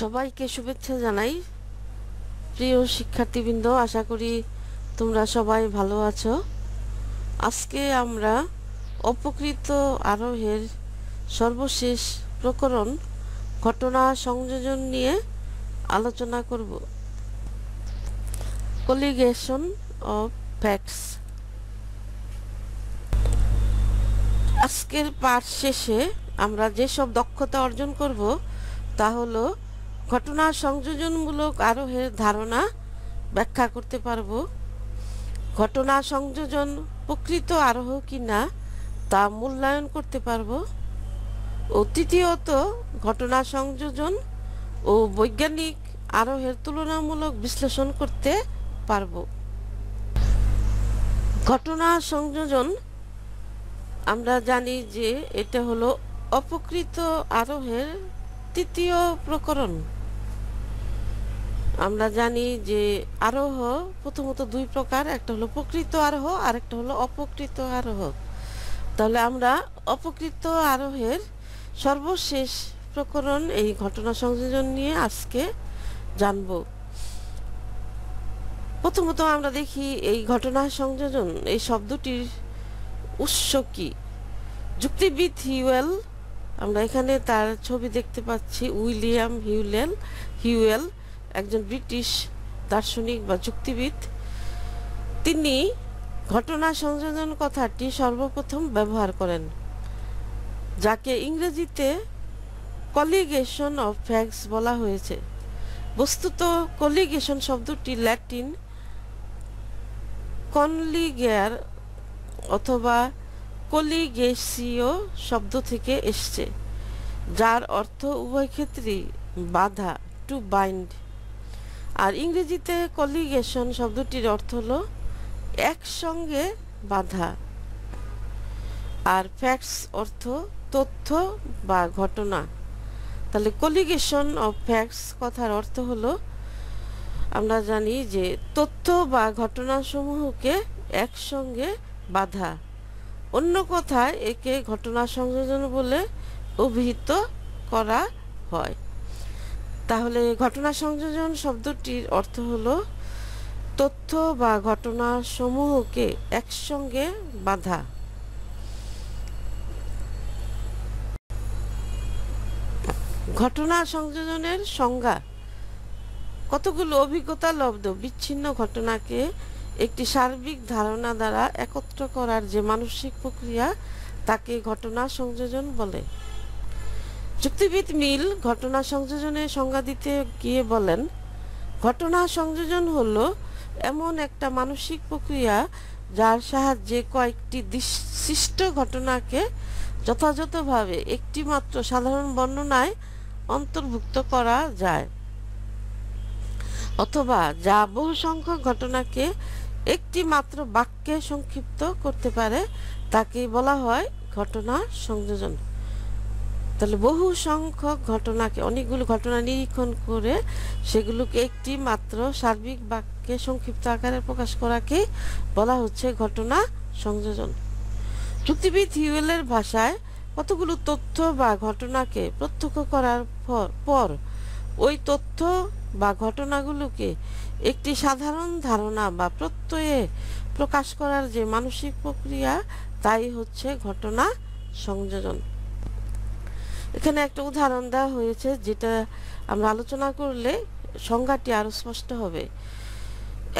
সবাইকে শুভেচ্ছা জানাই প্রিয় শিক্ষার্থীবৃন্দ আশা করি তোমরা সবাই ভালো আছো আজকে আমরা অপকৃত আরোহের সর্বশেষ প্রকরণ ঘটনা সংযোজন নিয়ে আলোচনা করব কলিগেশন অফ ফ্যাক্টস আজকের পাঠ শেষে আমরা যেসব দক্ষতা অর্জন করব তা হলো ঘটনা সংযোজনমূলক আরোহের ধারণা ব্যাখ্যা করতে পারব ঘটনা সংযোজন প্রকৃত আরোহ কি না তা মূল্যায়ন করতে পারব ও তৃতীয়ত ঘটনা সংযোজন ও বৈজ্ঞানিক আরোহের তুলনামূলক বিশ্লেষণ করতে পারব ঘটনা সংযোজন আমরা জানি যে এটা হলো অপকৃত আরোহের তৃতীয় প্রকরণ আমরা জানি যে আরোহ প্রথমত দুই প্রকার একটা হলো প্রকৃত আরোহ আর একটা হলো অপকৃত আরোহ তাহলে আমরা অপকৃত আরোহের সর্বশেষ প্রকরণ এই ঘটনা সংযোজন নিয়ে আজকে জানব প্রথমত আমরা দেখি এই ঘটনা সংযোজন এই শব্দটির উৎস কি যুক্তিবিদ হিউয়েল আমরা এখানে তার ছবি দেখতে পাচ্ছি উইলিয়াম হিউলেল হিউয়েল একজন ব্রিটিশ দার্শনিক বা যুক্তিবিদ তিনি ঘটনা সংযোজন কথাটি সর্বপ্রথম ব্যবহার করেন যাকে ইংরেজিতে কলিগেশন অফ ফ্যাক্স বলা হয়েছে বস্তুত কলিগেশন শব্দটি ল্যাটিন কনলিগেয়ার অথবা কলিগেসিও শব্দ থেকে এসছে যার অর্থ উভয় ক্ষেত্রেই বাধা টু বাইন্ড আর ইংরেজিতে কলিগেশন শব্দটির অর্থ হলো একসঙ্গে বাধা আর ফ্যাক্টস অর্থ তথ্য বা ঘটনা তাহলে কলিগেশন অফ ফ্যাক্টস কথার অর্থ হলো আমরা জানি যে তথ্য বা ঘটনাসমূহকে একসঙ্গে বাধা অন্য কথায় একে ঘটনা সংযোজন বলে অভিহিত করা হয় তাহলে ঘটনা সংযোজন শব্দটির অর্থ হলো তথ্য বা ঘটনা সমূহকে একসঙ্গে বাঁধা ঘটনা সংযোজনের সংজ্ঞা কতগুলো অভিজ্ঞতা লব্ধ বিচ্ছিন্ন ঘটনাকে একটি সার্বিক ধারণা দ্বারা একত্র করার যে মানসিক প্রক্রিয়া তাকে ঘটনা সংযোজন বলে যুক্তিবিদ মিল ঘটনা সংযোজনে সংজ্ঞা দিতে গিয়ে বলেন ঘটনা সংযোজন হল এমন একটা মানসিক প্রক্রিয়া যার সাহায্যে কয়েকটি সৃষ্ট ঘটনাকে যথাযথভাবে একটি মাত্র সাধারণ বর্ণনায় অন্তর্ভুক্ত করা যায় অথবা যা বহু সংখ্যক ঘটনাকে একটি মাত্র বাক্যে সংক্ষিপ্ত করতে পারে তাকেই বলা হয় ঘটনা সংযোজন তাহলে বহু সংখ্যক ঘটনাকে অনেকগুলো ঘটনা নিরীক্ষণ করে সেগুলোকে একটি মাত্র সার্বিক বাক্যে সংক্ষিপ্ত আকারে প্রকাশ করাকে বলা হচ্ছে ঘটনা সংযোজন চুক্তিবিদ হিউলের ভাষায় কতগুলো তথ্য বা ঘটনাকে প্রত্যক্ষ করার পর ওই তথ্য বা ঘটনাগুলোকে একটি সাধারণ ধারণা বা প্রত্যয়ে প্রকাশ করার যে মানসিক প্রক্রিয়া তাই হচ্ছে ঘটনা সংযোজন এখানে একটা উদাহরণ দেওয়া হয়েছে যেটা আমরা আলোচনা করলে সংজ্ঞাটি আরও স্পষ্ট হবে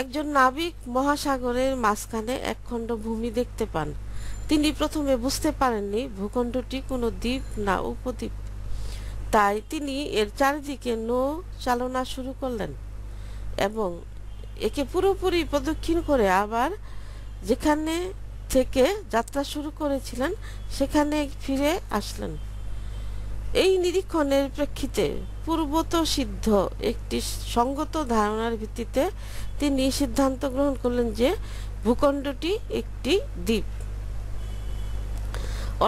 একজন নাবিক মহাসাগরের মাঝখানে একখণ্ড ভূমি দেখতে পান তিনি প্রথমে বুঝতে পারেননি ভূখণ্ডটি কোনো দ্বীপ না উপদ্বীপ তাই তিনি এর চারিদিকে নৌ চালনা শুরু করলেন এবং একে পুরোপুরি প্রদক্ষিণ করে আবার যেখানে থেকে যাত্রা শুরু করেছিলেন সেখানে ফিরে আসলেন এই নিরীক্ষণের প্রেক্ষিতে পূর্বত সিদ্ধ একটি সঙ্গত ধারণার ভিত্তিতে তিনি সিদ্ধান্ত গ্রহণ করলেন যে ভূখণ্ডটি একটি দ্বীপ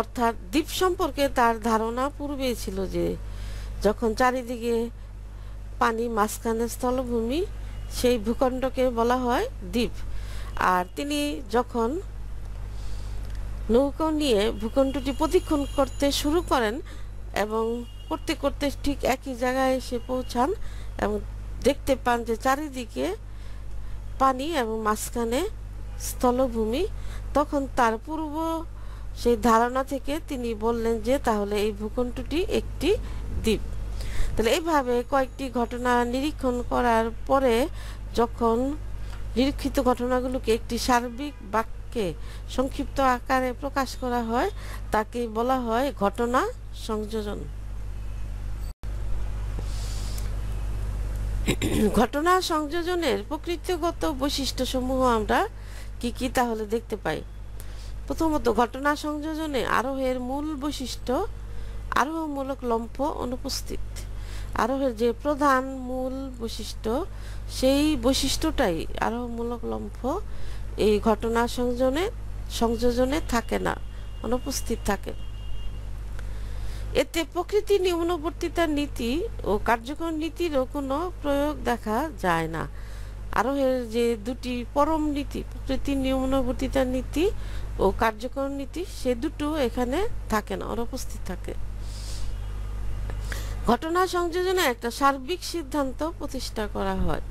অর্থাৎ দ্বীপ সম্পর্কে তার ধারণা পূর্বেই ছিল যে যখন চারিদিকে পানি মাঝখানে স্থলভূমি সেই ভূখণ্ডকে বলা হয় দ্বীপ আর তিনি যখন নৌকা নিয়ে ভূখণ্ডটি প্রতিক্ষণ করতে শুরু করেন এবং করতে করতে ঠিক একই জায়গায় এসে পৌঁছান এবং দেখতে পান যে চারিদিকে পানি এবং মাঝখানে স্থলভূমি তখন তার পূর্ব সেই ধারণা থেকে তিনি বললেন যে তাহলে এই ভূখণ্ডটি একটি দ্বীপ তাহলে এইভাবে কয়েকটি ঘটনা নিরীক্ষণ করার পরে যখন নিরীক্ষিত ঘটনাগুলোকে একটি সার্বিক বাক্য ঘটনাকে সংক্ষিপ্ত আকারে প্রকাশ করা হয় তাকে বলা হয় ঘটনা সংযোজন ঘটনা সংযোজনের প্রকৃতিগত বৈশিষ্ট্য সমূহ আমরা কি কি তাহলে দেখতে পাই প্রথমত ঘটনা সংযোজনে আরোহের মূল বৈশিষ্ট্য আরোহমূলক লম্প অনুপস্থিত আরোহের যে প্রধান মূল বৈশিষ্ট্য সেই বৈশিষ্ট্যটাই আরোহমূলক লম্ফ এই ঘটনা সংযোজনে সংযোজনে থাকে না অনুপস্থিত থাকে এতে প্রকৃতি নিম্নবর্তিতার নীতি ও কার্যকর নীতিরও কোনো প্রয়োগ দেখা যায় না আরও যে দুটি পরম নীতি প্রকৃতি নিম্নবর্তিতার নীতি ও কার্যকর নীতি সে দুটো এখানে থাকে না অনুপস্থিত থাকে ঘটনা সংযোজনে একটা সার্বিক সিদ্ধান্ত প্রতিষ্ঠা করা হয়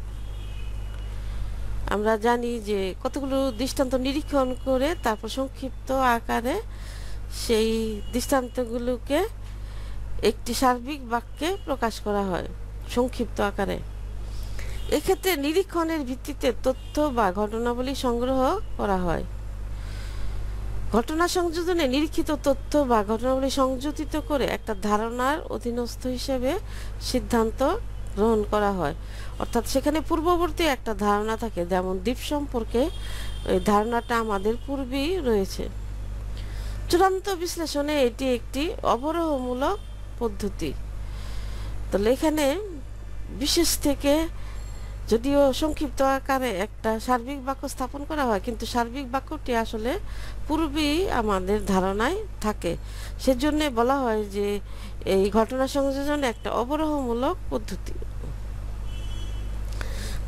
আমরা জানি যে কতগুলো দৃষ্টান্ত নিরীক্ষণ করে তারপর সংক্ষিপ্ত আকারে সেই দৃষ্টান্তগুলোকে একটি সার্বিক বাক্যে প্রকাশ করা হয় সংক্ষিপ্ত আকারে এক্ষেত্রে নিরীক্ষণের ভিত্তিতে তথ্য বা ঘটনাবলী সংগ্রহ করা হয় ঘটনা সংযোজনে নিরীক্ষিত তথ্য বা ঘটনাবলী সংযোজিত করে একটা ধারণার অধীনস্থ হিসেবে সিদ্ধান্ত গ্রহণ করা হয় অর্থাৎ সেখানে পূর্ববর্তী একটা ধারণা থাকে যেমন দ্বীপ সম্পর্কে ওই ধারণাটা আমাদের পূর্বেই রয়েছে চূড়ান্ত বিশ্লেষণে এটি একটি অবরোহমূলক পদ্ধতি তাহলে এখানে বিশেষ থেকে যদিও সংক্ষিপ্ত আকারে একটা সার্বিক বাক্য স্থাপন করা হয় কিন্তু সার্বিক বাক্যটি আসলে পূর্বেই আমাদের ধারণায় থাকে সেজন্য বলা হয় যে এই ঘটনা সংযোজন একটা অবরোহমূলক পদ্ধতি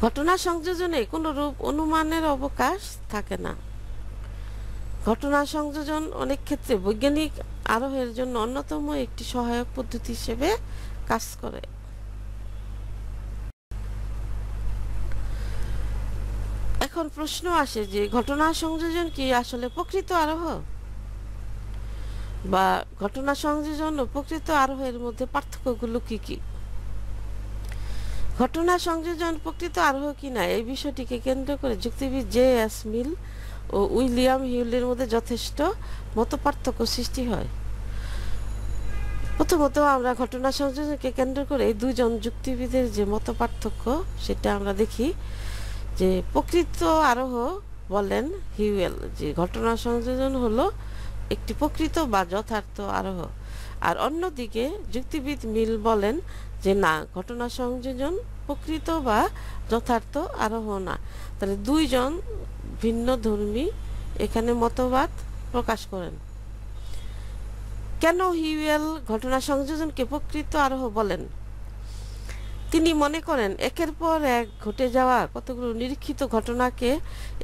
ঘটনা সংযোজনে কোনো রূপ অনুমানের অবকাশ থাকে না ঘটনা সংযোজন অনেক ক্ষেত্রে বৈজ্ঞানিক আরোহের জন্য অন্যতম একটি সহায়ক পদ্ধতি হিসেবে কাজ করে এখন প্রশ্ন আসে যে ঘটনা সংযোজন কি আসলে প্রকৃত আরোহ বা ঘটনা সংযোজন ও প্রকৃত আরোহের মধ্যে পার্থক্যগুলো কি কি ঘটনা সংযোজন প্রকৃত আরোহ কিনা এই বিষয়টিকে কেন্দ্র করে যুক্তিবিদ জে এস মিল ও উইলিয়াম হিউলের মধ্যে যথেষ্ট মত পার্থক্য সৃষ্টি হয় প্রথমত আমরা ঘটনা সংযোজনকে কেন্দ্র করে দুজন যুক্তিবিদের যে মত পার্থক্য সেটা আমরা দেখি যে প্রকৃত আরোহ বলেন হিউয়েল যে ঘটনা সংযোজন হলো একটি প্রকৃত বা যথার্থ আরোহ আর অন্যদিকে যুক্তিবিদ মিল বলেন যে না ঘটনা সংযোজন প্রকৃত বা যথার্থ আরোহ না তাহলে দুইজন ভিন্ন ধর্মী এখানে মতবাদ প্রকাশ করেন কেন হিউয়েল ঘটনা সংযোজনকে প্রকৃত আরোহ বলেন তিনি মনে করেন একের পর এক ঘটে যাওয়া কতগুলো নিরীক্ষিত ঘটনাকে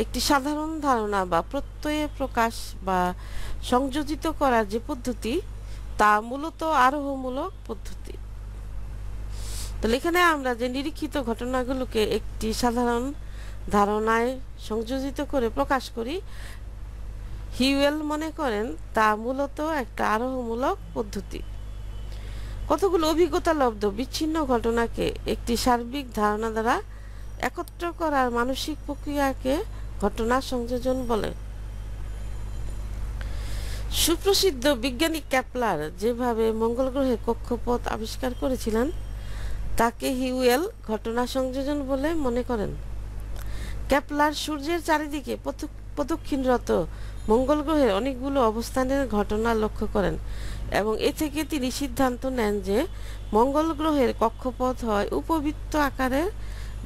একটি সাধারণ ধারণা বা প্রত্যয়ে প্রকাশ বা সংযোজিত করার যে পদ্ধতি তা মূলত আরোহমূলক পদ্ধতি তাহলে এখানে আমরা যে নিরীক্ষিত ঘটনাগুলোকে একটি সাধারণ ধারণায় সংযোজিত করে প্রকাশ করি হিউয়েল মনে করেন তা মূলত একটা আরোহমূলক পদ্ধতি কতগুলো অভিজ্ঞতা লব্ধ বিচ্ছিন্ন ঘটনাকে একটি সার্বিক ধারণা দ্বারা একত্র করার মানসিক প্রক্রিয়াকে ঘটনা সংযোজন বলে সুপ্রসিদ্ধ বিজ্ঞানী ক্যাপলার যেভাবে মঙ্গল গ্রহে কক্ষপথ আবিষ্কার করেছিলেন তাকে হিউয়েল ঘটনা সংযোজন বলে মনে করেন ক্যাপলার সূর্যের চারিদিকে প্রদক্ষিণরত মঙ্গল গ্রহের অনেকগুলো অবস্থানের ঘটনা লক্ষ্য করেন এবং এ থেকে তিনি সিদ্ধান্ত নেন যে মঙ্গল গ্রহের কক্ষপথ হয় উপবৃত্ত আকারের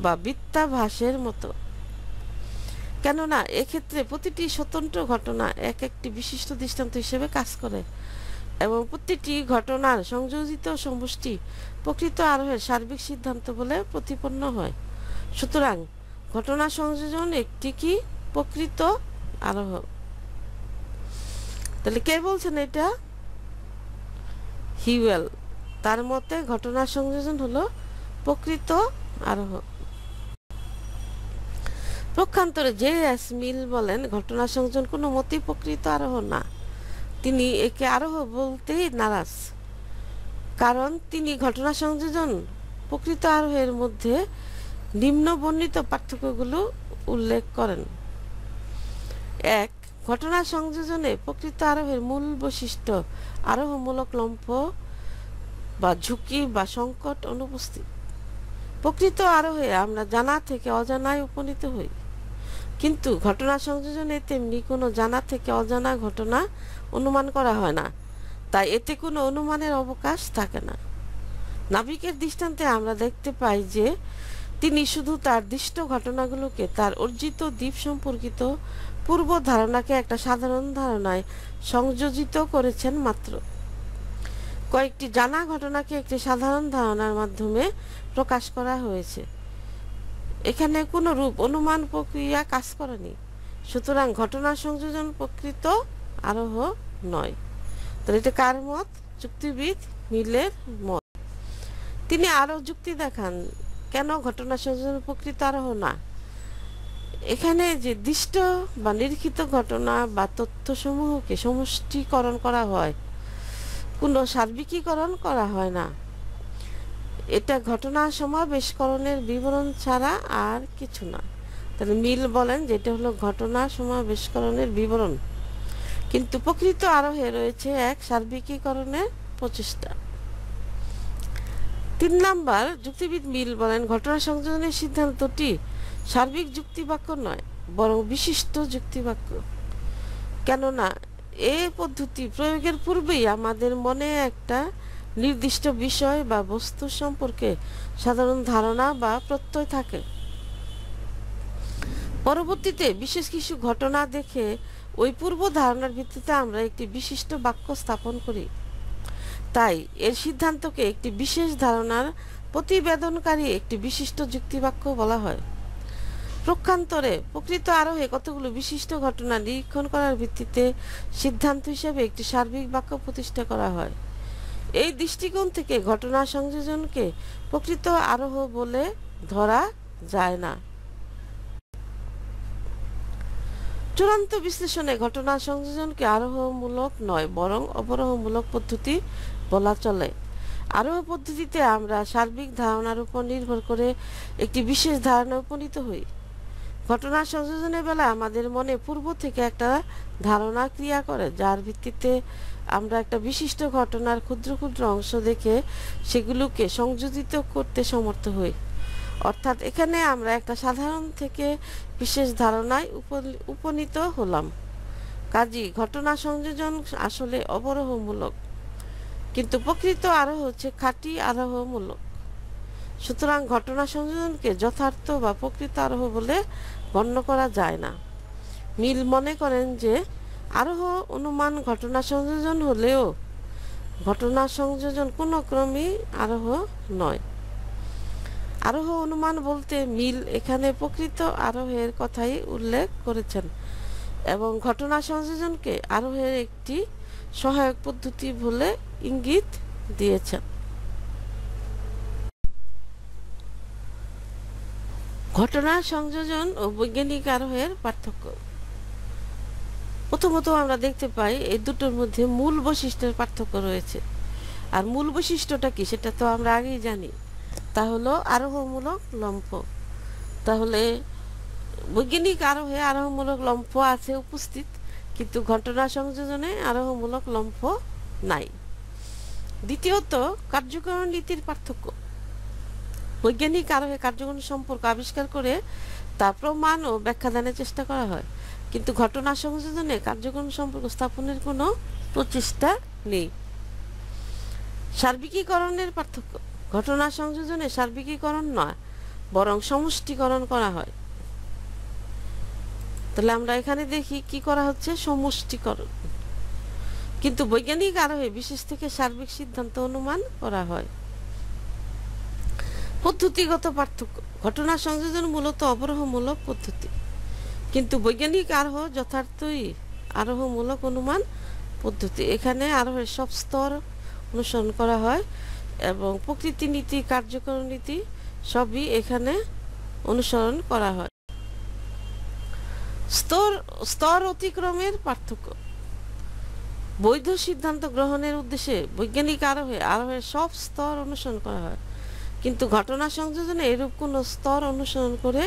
বা বৃত্তাভাসের মতো কেননা এক্ষেত্রে প্রতিটি স্বতন্ত্র ঘটনা এক একটি বিশিষ্ট দৃষ্টান্ত হিসেবে কাজ করে এবং প্রতিটি ঘটনার সংযোজিত সমষ্টি প্রকৃত আরোহের সার্বিক সিদ্ধান্ত বলে প্রতিপন্ন হয় সুতরাং ঘটনা সংযোজন একটি কি প্রকৃত আরোহক তাহলে কে বলছেন এটা হিওয়েল তার মতে ঘটনা সংযোজন হলো প্রকৃত আরোহক পক্ষান্তরে জে এস মিল বলেন ঘটনা সংযোজন কোনো মতেই প্রকৃত আরোহ না তিনি একে আরোহ বলতেই নারাজ কারণ তিনি ঘটনা সংযোজন প্রকৃত আরোহের মধ্যে নিম্ন বর্ণিত পার্থক্যগুলো উল্লেখ করেন এক ঘটনা সংযোজনে প্রকৃত আরোহের মূল বৈশিষ্ট্য আরোহমূলক লম্ফ বা ঝুঁকি বা সংকট অনুপস্থিত প্রকৃত আরোহে আমরা জানা থেকে অজানায় উপনীত হই কিন্তু ঘটনা সংযোজনে তেমনি কোনো জানা থেকে অজানা ঘটনা অনুমান করা হয় না তাই এতে কোনো অনুমানের অবকাশ থাকে না নাবিকের দৃষ্টান্তে আমরা দেখতে পাই যে তিনি শুধু তার দৃষ্ট ঘটনাগুলোকে তার অর্জিত দ্বীপ সম্পর্কিত পূর্ব ধারণাকে একটা সাধারণ ধারণায় সংযোজিত করেছেন মাত্র কয়েকটি জানা ঘটনাকে একটি সাধারণ ধারণার মাধ্যমে প্রকাশ করা হয়েছে এখানে কোনো রূপ অনুমান প্রক্রিয়া কাজ করেনি সুতরাং ঘটনা সংযোজন প্রকৃত আরোহ নয় তো এটা কার মত যুক্তিবিদ মিলের মত তিনি আরও যুক্তি দেখান কেন ঘটনা সংযোজন প্রকৃত আরোহ না এখানে যে বা নিরীক্ষিত ঘটনা বা তথ্যসমূহকে সমষ্টিকরণ করা হয় কোনো সার্বিকীকরণ করা হয় না এটা ঘটনা সমাবেশকরণের বিবরণ ছাড়া আর কিছু না তাহলে মিল বলেন যেটা হলো ঘটনা সমাবেশকরণের বিবরণ কিন্তু প্রকৃত আরোহে রয়েছে এক সার্বিকীকরণের প্রচেষ্টা তিন নাম্বার যুক্তিবিদ মিল বলেন ঘটনা সংযোজনের সিদ্ধান্তটি সার্বিক যুক্তিবাক্য নয় বরং বিশিষ্ট যুক্তিবাক্য কেননা এ পদ্ধতি প্রয়োগের পূর্বেই আমাদের মনে একটা নির্দিষ্ট বিষয় বা বস্তু সম্পর্কে সাধারণ ধারণা বা প্রত্যয় থাকে পরবর্তীতে বিশেষ কিছু ঘটনা দেখে ওই পূর্ব ধারণার ভিত্তিতে আমরা একটি বিশিষ্ট বাক্য স্থাপন করি তাই এর সিদ্ধান্তকে একটি বিশেষ ধারণার প্রতিবেদনকারী একটি বিশিষ্ট যুক্তিবাক্য বলা হয় প্রক্ষান্তরে প্রকৃত আরোহে কতগুলো বিশিষ্ট ঘটনা নিরীক্ষণ করার ভিত্তিতে সিদ্ধান্ত হিসেবে একটি সার্বিক বাক্য প্রতিষ্ঠা করা হয় এই দৃষ্টিকোণ থেকে ঘটনা সংযোজনকে প্রকৃত আরোহ বলে ধরা যায় না চূড়ান্ত বিশ্লেষণে ঘটনা সংযোজনকে আরোহমূলক নয় বরং অবরোহমূলক পদ্ধতি বলা চলে আরোহ পদ্ধতিতে আমরা সার্বিক ধারণার উপর নির্ভর করে একটি বিশেষ ধারণা উপনীত হই ঘটনা সংযোজনের বেলা আমাদের মনে পূর্ব থেকে একটা ধারণা ক্রিয়া করে যার ভিত্তিতে আমরা একটা বিশিষ্ট ঘটনার ক্ষুদ্র ক্ষুদ্র অংশ দেখে সেগুলোকে সংযোজিত করতে সমর্থ হই অর্থাৎ এখানে আমরা একটা সাধারণ থেকে বিশেষ ধারণায় উপনীত হলাম কাজী ঘটনা সংযোজন আসলে অবরোহমূলক কিন্তু প্রকৃত আরো হচ্ছে খাঁটি আরোহমূলক সুতরাং ঘটনা সংযোজনকে যথার্থ বা প্রকৃত আরোহ বলে গণ্য করা যায় না মিল মনে করেন যে আরোহ অনুমান ঘটনা সংযোজন হলেও ঘটনা সংযোজন কোনো ক্রমেই আরোহ নয় আরোহ অনুমান বলতে মিল এখানে প্রকৃত আরোহের কথাই উল্লেখ করেছেন এবং ঘটনা সংযোজনকে আরোহের একটি সহায়ক পদ্ধতি বলে ইঙ্গিত দিয়েছেন ঘটনা সংযোজন ও বৈজ্ঞানিক আরোহের পার্থক্য প্রথমত আমরা দেখতে পাই এই দুটোর মধ্যে মূল বৈশিষ্ট্যের পার্থক্য রয়েছে আর মূল বৈশিষ্ট্যটা কি সেটা তো আমরা আগেই জানি তা হলো আরোহমূলক লম্ফ তাহলে বৈজ্ঞানিক আরোহে আরোহমূলক লম্ফ আছে উপস্থিত কিন্তু ঘটনা সংযোজনে আরোহমূলক লম্ফ নাই দ্বিতীয়ত কার্যকরণ নীতির পার্থক্য বৈজ্ঞানিক আরোহে কার্যক্রম সম্পর্ক আবিষ্কার করে তার প্রমাণ ও ব্যাখ্যা দানের চেষ্টা করা হয় কিন্তু ঘটনা সংযোজনে কার্যক্রম সম্পর্ক স্থাপনের কোনো প্রচেষ্টা নেই সার্বিকীকরণের পার্থক্য ঘটনা সংযোজনে সার্বিকীকরণ নয় বরং সমষ্টিকরণ করা হয় তাহলে আমরা এখানে দেখি কি করা হচ্ছে সমষ্টিকরণ কিন্তু বৈজ্ঞানিক আরোহে বিশেষ থেকে সার্বিক সিদ্ধান্ত অনুমান করা হয় পদ্ধতিগত পার্থক্য ঘটনা সংযোজন মূলত অবরোহমূলক পদ্ধতি কিন্তু বৈজ্ঞানিক আরোহ যথার্থই আরোহমূলক অনুমান পদ্ধতি এখানে আরোহের সব স্তর অনুসরণ করা হয় এবং প্রকৃতি নীতি কার্যকর নীতি সবই এখানে অনুসরণ করা হয় স্তর স্তর অতিক্রমের পার্থক্য বৈধ সিদ্ধান্ত গ্রহণের উদ্দেশ্যে বৈজ্ঞানিক আরোহে আরোহের সব স্তর অনুসরণ করা হয় কিন্তু ঘটনা সংযোজনে এরূপ কোনো স্তর অনুসরণ করে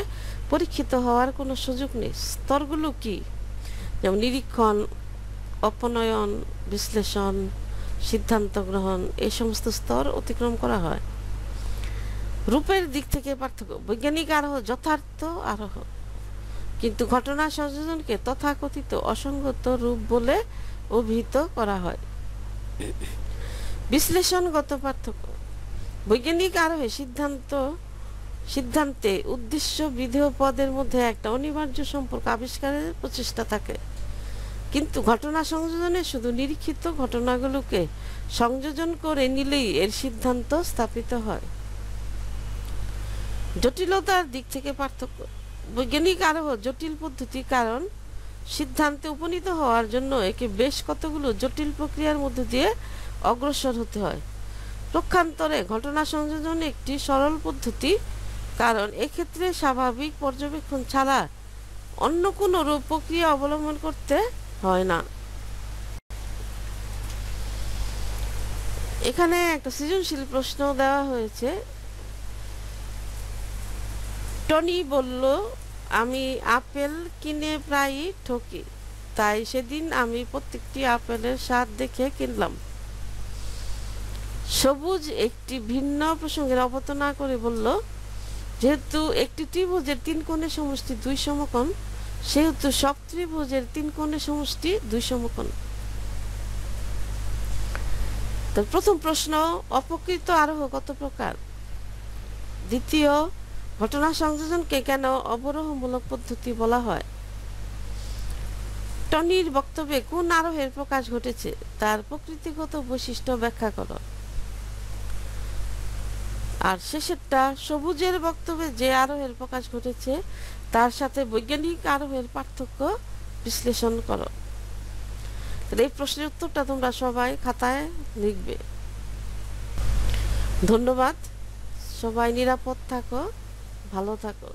পরীক্ষিত হওয়ার কোনো সুযোগ নেই স্তরগুলো কি যেমন নিরীক্ষণ অপনয়ন বিশ্লেষণ সিদ্ধান্ত গ্রহণ এই সমস্ত স্তর অতিক্রম করা হয় রূপের দিক থেকে পার্থক্য বৈজ্ঞানিক আরোহ যথার্থ আরোহ কিন্তু ঘটনা সংযোজনকে তথাকথিত অসঙ্গত রূপ বলে অভিহিত করা হয় বিশ্লেষণগত পার্থক্য বৈজ্ঞানিক আরো সিদ্ধান্ত সিদ্ধান্তে উদ্দেশ্য বিধেয় পদের মধ্যে একটা অনিবার্য সম্পর্ক আবিষ্কারের প্রচেষ্টা থাকে কিন্তু ঘটনা সংযোজনে শুধু নিরীক্ষিত ঘটনাগুলোকে সংযোজন করে নিলেই এর সিদ্ধান্ত স্থাপিত হয় জটিলতার দিক থেকে পার্থক্য বৈজ্ঞানিক আরোহ জটিল পদ্ধতি কারণ সিদ্ধান্তে উপনীত হওয়ার জন্য একে বেশ কতগুলো জটিল প্রক্রিয়ার মধ্য দিয়ে অগ্রসর হতে হয় পক্ষান্তরে ঘটনা সংযোজন একটি সরল পদ্ধতি কারণ এক্ষেত্রে স্বাভাবিক পর্যবেক্ষণ ছাড়া অন্য কোনো রূপ প্রক্রিয়া অবলম্বন করতে হয় না এখানে একটা সৃজনশীল প্রশ্ন দেওয়া হয়েছে টনি বলল আমি আপেল কিনে প্রায়ই ঠকি তাই সেদিন আমি প্রত্যেকটি আপেলের স্বাদ দেখে কিনলাম সবুজ একটি ভিন্ন প্রসঙ্গের অবত না করে বলল যেহেতু একটি ত্রিভুজের তিন কোণের সমষ্টি দুই সমকোণ সেহেতু সব ত্রিভুজের তিন কোণের সমষ্টি দুই সমকোণ তো প্রথম প্রশ্ন অপকৃত আরোহ কত প্রকার দ্বিতীয় ঘটনা সংযোজনকে কেন অবরোহমূলক পদ্ধতি বলা হয় টনির বক্তব্যে কোন আরোহের প্রকাশ ঘটেছে তার প্রকৃতিগত বৈশিষ্ট্য ব্যাখ্যা করো আর শেষেরটা সবুজের বক্তব্যে যে আরোহের প্রকাশ ঘটেছে তার সাথে বৈজ্ঞানিক আরোহের পার্থক্য বিশ্লেষণ করো এই প্রশ্নের উত্তরটা তোমরা সবাই খাতায় লিখবে ধন্যবাদ সবাই নিরাপদ থাকো ভালো থাকো